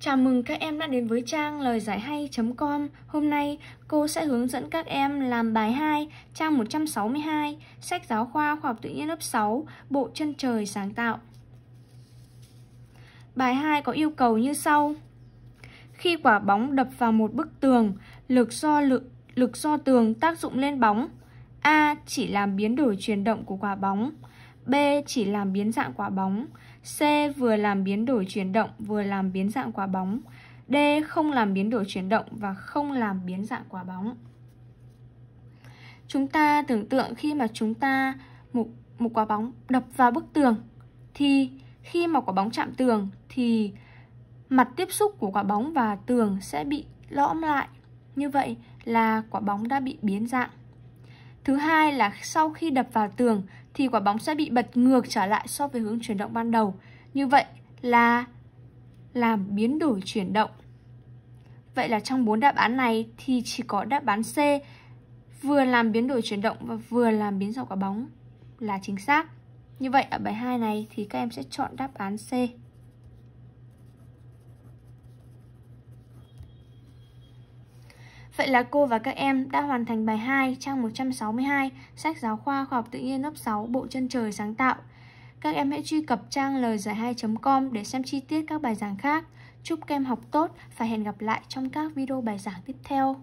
Chào mừng các em đã đến với trang lời giải hay.com. Hôm nay cô sẽ hướng dẫn các em làm bài 2, trang 162, sách giáo khoa khoa học tự nhiên lớp 6, bộ chân trời sáng tạo. Bài 2 có yêu cầu như sau. Khi quả bóng đập vào một bức tường, lực do lực, lực do tường tác dụng lên bóng. A chỉ làm biến đổi chuyển động của quả bóng. B chỉ làm biến dạng quả bóng, C vừa làm biến đổi chuyển động vừa làm biến dạng quả bóng, D không làm biến đổi chuyển động và không làm biến dạng quả bóng. Chúng ta tưởng tượng khi mà chúng ta một, một quả bóng đập vào bức tường thì khi mà quả bóng chạm tường thì mặt tiếp xúc của quả bóng và tường sẽ bị lõm lại. Như vậy là quả bóng đã bị biến dạng. Thứ hai là sau khi đập vào tường thì quả bóng sẽ bị bật ngược trở lại so với hướng chuyển động ban đầu. Như vậy là làm biến đổi chuyển động. Vậy là trong bốn đáp án này thì chỉ có đáp án C vừa làm biến đổi chuyển động và vừa làm biến dạng quả bóng là chính xác. Như vậy ở bài 2 này thì các em sẽ chọn đáp án C. Vậy là cô và các em đã hoàn thành bài 2 trang 162 sách giáo khoa khoa học tự nhiên lớp 6 Bộ chân trời sáng tạo. Các em hãy truy cập trang lời giải 2.com để xem chi tiết các bài giảng khác. Chúc các em học tốt và hẹn gặp lại trong các video bài giảng tiếp theo.